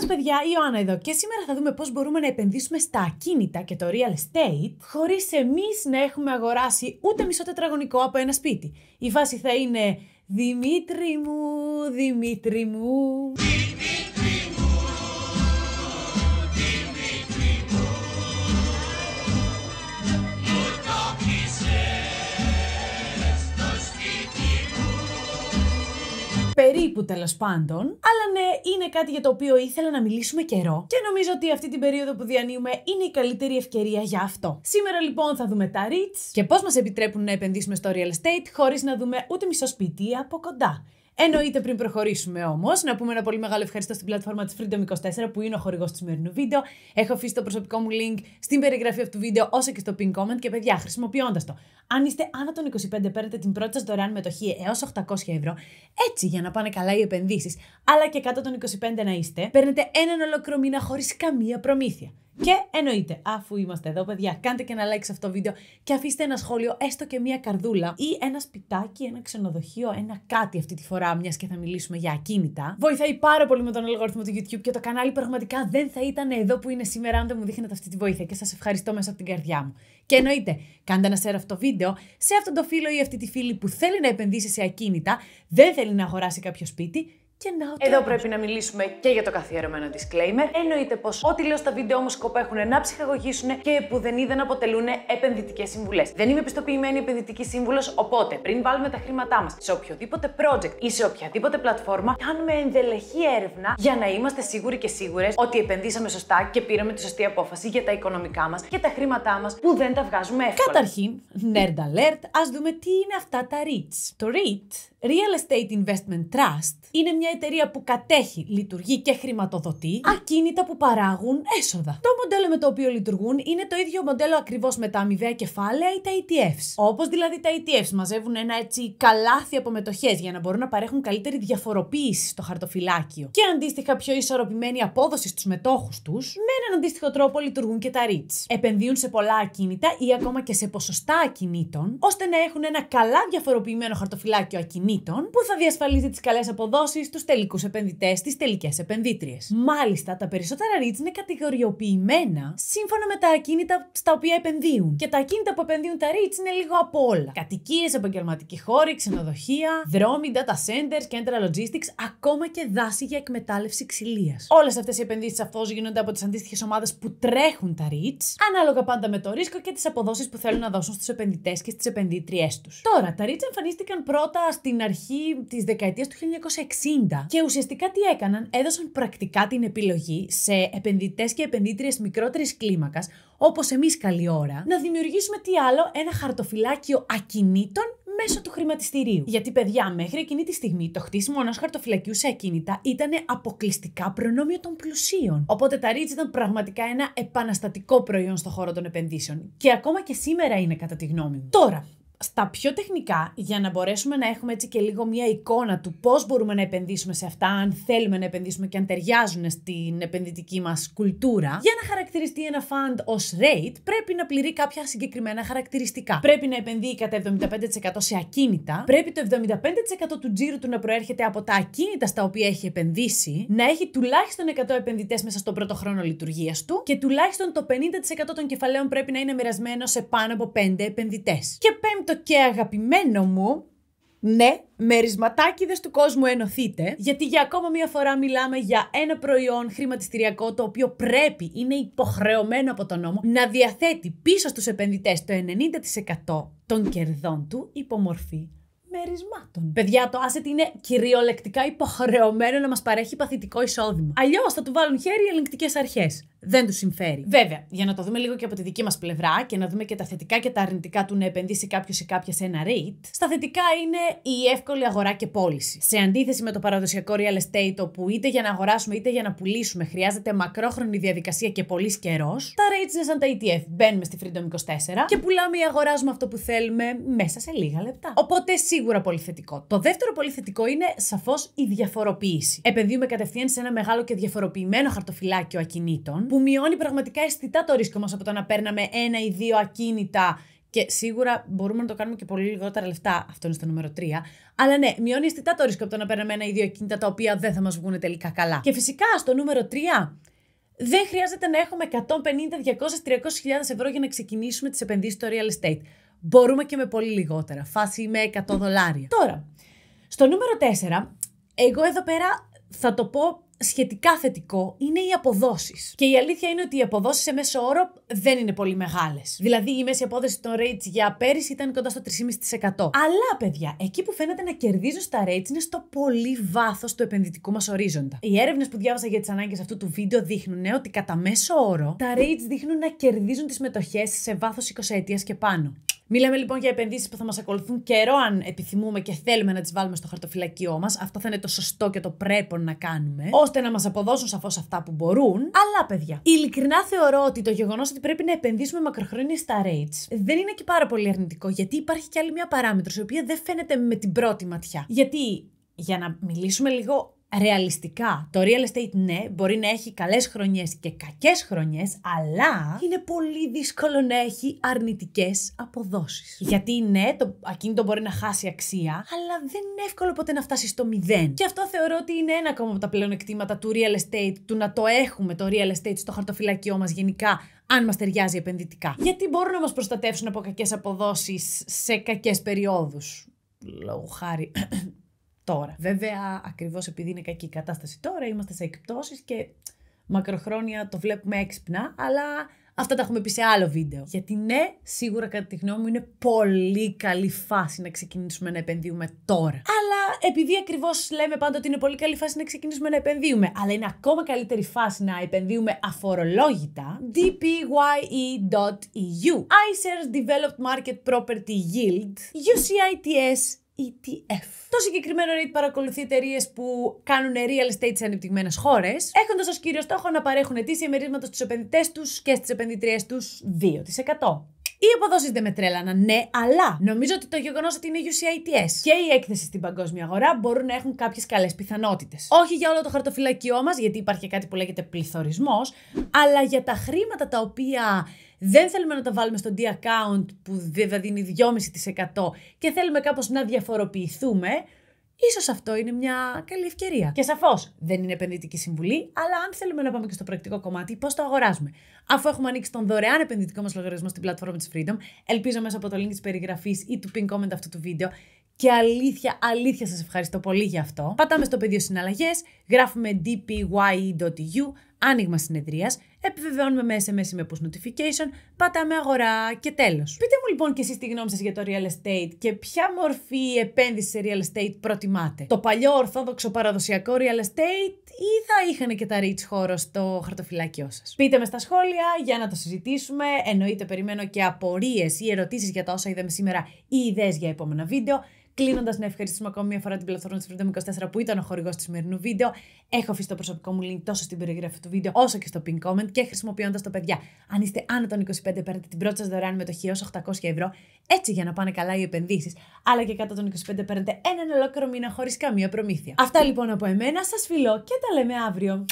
σας, παιδιά, η Ιωάννα εδώ. Και σήμερα θα δούμε πώς μπορούμε να επενδύσουμε στα ακίνητα και το real estate, χωρίς εμείς να έχουμε αγοράσει ούτε μισό τετραγωνικό από ένα σπίτι. Η φάση θα είναι Δημήτρη μου, Δημήτρη μου. περίπου τέλος πάντων. Αλλά ναι, είναι κάτι για το οποίο ήθελα να μιλήσουμε καιρό και νομίζω ότι αυτή την περίοδο που διανύουμε είναι η καλύτερη ευκαιρία για αυτό. Σήμερα λοιπόν θα δούμε τα REITs και πώς μας επιτρέπουν να επενδύσουμε στο real estate χωρίς να δούμε ούτε μισό σπίτι από κοντά. Εννοείται πριν προχωρήσουμε όμως, να πούμε ένα πολύ μεγάλο ευχαριστώ στην πλατφόρμα της Freedom24 που είναι ο χορηγός του σημερινού βίντεο. Έχω αφήσει το προσωπικό μου link στην περιγραφή αυτού του βίντεο, όσο και στο pin comment και παιδιά, χρησιμοποιώντας το. Αν είστε άνω των 25, παίρνετε την πρώτη σας δωρεάν μετοχή έως 800 ευρώ, έτσι για να πάνε καλά οι επενδύσεις, αλλά και κάτω των 25 να είστε, παίρνετε έναν ολόκληρο μήνα χωρίς καμία προμήθεια. Και εννοείται, αφού είμαστε εδώ, παιδιά, κάντε και ένα like σε αυτό το βίντεο και αφήστε ένα σχόλιο, έστω και μία καρδούλα ή ένα σπιτάκι, ένα ξενοδοχείο, ένα κάτι αυτή τη φορά, μιας και θα μιλήσουμε για ακίνητα. Βοηθάει πάρα πολύ με τον αλγόριθμο του YouTube και το κανάλι πραγματικά δεν θα ήταν εδώ που είναι σήμερα αν δεν μου δείχνετε αυτή τη βοήθεια και σας ευχαριστώ μέσα από την καρδιά μου. Και εννοείται, κάντε ένα share αυτό το βίντεο σε αυτόν τον φίλο ή αυτή τη φίλη που θέλει να επενδύσει σε ακίνητα, δεν θέλει να αγοράσει κάποιο σπίτι εδώ πρέπει να μιλήσουμε και για το καθιερωμένο disclaimer. Εννοείται πως ό,τι λέω στα βίντεο όμω σκοπό έχουν να ψυχαγωγήσουν και που δεν είδαν αποτελούν επενδυτικές συμβουλές. Δεν είμαι επιστοποιημένη επενδυτική σύμβουλος, οπότε πριν βάλουμε τα χρήματά μας σε οποιοδήποτε project ή σε οποιαδήποτε πλατφόρμα, κάνουμε ενδελεχή έρευνα για να είμαστε σίγουροι και σίγουρες ότι επενδύσαμε σωστά και πήραμε τη σωστή απόφαση για τα οικονομικά μας και τα χρήματά μας που δεν τα βγάζουμε εύκολα. Καταρχήν, nerd alert, ας δούμε τι είναι αυτά τα REITs. Το REIT, Real Estate Investment Trust, είναι μια εταιρεία που κατέχει, λειτουργεί και χρηματοδοτεί ακίνητα που παράγουν έσοδα. Το μοντέλο με το οποίο λειτουργούν είναι το ίδιο μοντέλο ακριβώς με τα αμοιβαία κεφάλαια ή τα ETFs. Όπως δηλαδή τα ETFs μαζεύουν ένα έτσι καλάθι από μετοχές για να μπορούν να παρέχουν καλύτερη διαφοροποίηση στο χαρτοφυλάκιο και αντίστοιχα πιο ισορροπημένη απόδοση στους μετόχους τους, με έναν αντίστοιχο τρόπο λειτουργούν και τα REITs. Επενδύουν σε πολλά ακίνητα ή ακόμα και σε ποσοστά ακινήτων, ώστε να έχουν ένα καλά διαφοροποιημένο χαρτοφυλάκιο ακινήτων που θα διασφαλίζει τις καλές αποδόσεις, τους τελικούς επενδυτές, τις τελικές επενδύτριες. Μάλιστα, τα περισσότερα REITs είναι κατηγοριοποιημένα σύμφωνα με τα ακίνητα στα οποία επενδύουν. Και τα ακίνητα που επενδύουν τα REITs είναι λίγο από όλα. Κατοικίες, επαγγελματικοί χώροι, ξενοδοχεία, δρόμοι, data centers, κέντρα logistics, ακόμα και δάση για εκμετάλλευση ξυλίας. Όλες αυτές οι επενδύσεις σαφώ γίνονται από τις αντίστοιχες ομάδες που τρέχουν τα REITs, ανάλογα πάντα με το ρίσκο και τις αποδόσεις που θέλουν να δώσουν στους επενδυτές και στις επενδύτριές τους. Τώρα, τα REITs εμφανίστηκαν πρώτα στην αρχή της δεκαετίας του 1960 και ουσιαστικά τι έκαναν, έδωσαν πρακτικά την επιλογή σε επενδυτές και επενδύτριες μικρότερης κλίμακας, όπως εμείς καλή ώρα, να δημιουργήσουμε τι άλλο, ένα χαρτοφυλάκιο ακινήτων μέσω του χρηματιστηρίου. Γιατί, παιδιά, μέχρι εκείνη τη στιγμή το χτίσιμο ενός χαρτοφυλακίου σε ακίνητα ήταν αποκλειστικά προνόμιο των πλουσίων. Οπότε τα REITs ήταν πραγματικά ένα επαναστατικό προϊόν στον χώρο των επενδύσεων. Και ακόμα και σήμερα είναι, κατά τη γνώμη μου. Τώρα, στα πιο τεχνικά για να μπορέσουμε να έχουμε έτσι και λίγο μια εικόνα του πώς μπορούμε να επενδύσουμε σε αυτά, αν θέλουμε να επενδύσουμε και αν ταιριάζουν στην επενδυτική μας κουλτούρα. Για να χαρακτηριστεί ένα fund ως rate πρέπει να πληρεί κάποια συγκεκριμένα χαρακτηριστικά. Πρέπει να επενδύει κατά 75% σε ακίνητα, πρέπει το 75% του τζίρου του να προέρχεται από τα ακίνητα στα οποία έχει επενδύσει, να έχει τουλάχιστον 100 επενδυτές μέσα στον πρώτο χρόνο λειτουργίας του και τουλάχιστον το 50% των κεφαλαίων πρέπει να είναι μοιρασμένο σε πάνω από 5 επενδυτές. Και το και αγαπημένο μου. Ναι, μερισματάκιδες του κόσμου ενωθείτε, γιατί για ακόμα μία φορά μιλάμε για ένα προϊόν χρηματιστηριακό το οποίο πρέπει, είναι υποχρεωμένο από τον νόμο, να διαθέτει πίσω στους επενδυτές το 90% των κερδών του υπομορφή μερισμάτων. Παιδιά, το asset είναι κυριολεκτικά υποχρεωμένο να μας παρέχει παθητικό εισόδημα. Αλλιώς θα του βάλουν χέρι οι ελεγκτικές αρχές δεν τους συμφέρει. Βέβαια, για να το δούμε λίγο και από τη δική μας πλευρά και να δούμε και τα θετικά και τα αρνητικά του να επενδύσει κάποιος ή κάποια σε ένα rate, στα θετικά είναι η εύκολη αγορά και πώληση. Σε αντίθεση με το παραδοσιακό real estate, όπου είτε για να αγοράσουμε είτε για να πουλήσουμε χρειάζεται μακρόχρονη διαδικασία και πολύ καιρός, τα REITs είναι σαν τα ETF. Μπαίνουμε στη Freedom 24 και πουλάμε ή αγοράζουμε αυτό που θέλουμε μέσα σε λίγα λεπτά. Οπότε σίγουρα πολύ θετικό. Το δεύτερο πολύ θετικό είναι σαφώς η διαφοροποίηση. Επενδύουμε κατευθείαν σε ένα μεγάλο και διαφοροποιημένο χαρτοφυλάκιο ακινήτων που μειώνει πραγματικά αισθητά το ρίσκο μας από το να παίρναμε ένα ή δύο ακίνητα και σίγουρα μπορούμε να το κάνουμε και πολύ λιγότερα λεφτά. Αυτό είναι στο νούμερο 3. Αλλά ναι, μειώνει αισθητά το ρίσκο από το να παίρναμε ένα ή δύο ακίνητα τα οποία δεν θα μας βγουν τελικά καλά. Και φυσικά στο νούμερο 3. Δεν χρειάζεται να έχουμε 150, 200, 300 χιλιάδες ευρώ για να ξεκινήσουμε τις επενδύσεις στο real estate. Μπορούμε και με πολύ λιγότερα, φάση με 100 δολάρια. Τώρα, στο νούμερο 4, εγώ εδώ πέρα θα το πω σχετικά θετικό είναι οι αποδόσεις. Και η αλήθεια είναι ότι οι αποδόσεις σε μέσο όρο δεν είναι πολύ μεγάλες. Δηλαδή, η μέση απόδοση των rates για πέρυσι ήταν κοντά στο 3,5%. Αλλά, παιδιά, εκεί που φαίνεται να κερδίζουν στα rates είναι στο πολύ βάθος του επενδυτικού μας ορίζοντα. Οι έρευνες που διάβασα για τις ανάγκες αυτού του βίντεο δείχνουν ότι κατά μέσο όρο τα rates δείχνουν να κερδίζουν τις μετοχές σε βάθος 20 ετίας και πάνω. Μιλάμε λοιπόν για επενδύσεις που θα μας ακολουθούν καιρό, αν επιθυμούμε και θέλουμε να τις βάλουμε στο χαρτοφυλακείο μας. Αυτό θα είναι το σωστό και το πρέπει να κάνουμε, ώστε να μας αποδώσουν σαφώς αυτά που μπορούν. Αλλά, παιδιά, ειλικρινά θεωρώ ότι το γεγονός ότι πρέπει να επενδύσουμε μακροχρόνια στα rates δεν είναι και πάρα πολύ αρνητικό, γιατί υπάρχει κι άλλη μια παράμετρος, η οποία δεν φαίνεται με την πρώτη ματιά. Γιατί για να μιλήσουμε λίγο ρεαλιστικά. Το real estate, ναι, μπορεί να έχει καλές χρονιές και κακές χρονιές, αλλά είναι πολύ δύσκολο να έχει αρνητικές αποδόσεις. Γιατί ναι, το ακίνητο μπορεί να χάσει αξία, αλλά δεν είναι εύκολο ποτέ να φτάσει στο μηδέν. Και αυτό θεωρώ ότι είναι ένα ακόμα από τα πλεονεκτήματα του real estate, του να το έχουμε το real estate στο χαρτοφυλακιό μας γενικά, αν μας ταιριάζει επενδυτικά. Γιατί μπορούν να μας προστατεύσουν από κακές αποδόσεις σε κακές περιόδους. Λόγω χάρη τώρα. Βέβαια, ακριβώς επειδή είναι κακή η κατάσταση τώρα, είμαστε σε εκπτώσεις και μακροχρόνια το βλέπουμε έξυπνα, αλλά αυτά τα έχουμε πει σε άλλο βίντεο. Γιατί ναι, σίγουρα κατά τη γνώμη μου είναι πολύ καλή φάση να ξεκινήσουμε να επενδύουμε τώρα. Αλλά επειδή ακριβώς λέμε πάντα ότι είναι πολύ καλή φάση να ξεκινήσουμε να επενδύουμε, αλλά είναι ακόμα καλύτερη φάση να επενδύουμε αφορολόγητα, dpye.eu iShares Developed Market Property Yield UCITS ETF. Το συγκεκριμένο REIT παρακολουθεί εταιρείες που κάνουν real estate σε ανεπτυγμένες χώρες, έχοντας ως κύριο στόχο να παρέχουν ετήσια μερίσματα στους επενδυτές τους και στις επενδυτρίε τους 2%. Οι αποδόσεις δεν με τρέλανα, ναι, αλλά νομίζω ότι το γεγονός ότι είναι UCITS και η έκθεση στην παγκόσμια αγορά μπορούν να έχουν κάποιες καλές πιθανότητες. Όχι για όλο το χαρτοφυλακείό μας, γιατί υπάρχει κάτι που λέγεται πληθωρισμός, αλλά για τα χρήματα τα οποία δεν θέλουμε να το βάλουμε στο D-account που βέβαια δίνει 2,5% και θέλουμε κάπως να διαφοροποιηθούμε, ίσως αυτό είναι μια καλή ευκαιρία. Και σαφώς δεν είναι επενδυτική συμβουλή, αλλά αν θέλουμε να πάμε και στο πρακτικό κομμάτι, πώς το αγοράζουμε. Αφού έχουμε ανοίξει τον δωρεάν επενδυτικό μας λογαριασμό στην πλατφόρμα της Freedom, ελπίζω μέσα από το link της περιγραφής ή του pin comment αυτού του βίντεο και αλήθεια, αλήθεια σας ευχαριστώ πολύ για αυτό. Πατάμε στο πεδίο συναλλαγές, γράφουμε dpy.eu, άνοιγμα συνεδρίας, επιβεβαιώνουμε με SMS με push notification, πατάμε αγορά και τέλος. Πείτε μου λοιπόν και εσείς τη γνώμη σας για το real estate και ποια μορφή επένδυσης σε real estate προτιμάτε. Το παλιό ορθόδοξο παραδοσιακό real estate ή θα είχαν και τα rich χώρο στο χαρτοφυλάκιό σας. Πείτε με στα σχόλια για να το συζητήσουμε. Εννοείται περιμένω και απορίες ή ερωτήσεις για τα όσα είδαμε σήμερα ή ιδέες για επόμενα βίντεο. Κλείνοντας, να ευχαριστήσουμε ακόμη μια φορά την πλατφόρμα της Freedom 24 που ήταν ο χορηγός του σημερινού βίντεο. Έχω αφήσει το προσωπικό μου link τόσο στην περιγραφή του βίντεο όσο και στο pin comment και χρησιμοποιώντας το παιδιά. Αν είστε άνω των 25, παίρνετε την πρώτη σας δωρεάν το έω 800 ευρώ, έτσι για να πάνε καλά οι επενδύσεις. Αλλά και κάτω των 25 παίρνετε έναν ολόκληρο μήνα χωρίς καμία προμήθεια. Αυτά λοιπόν από εμένα, σας φιλώ και τα λέμε αύριο.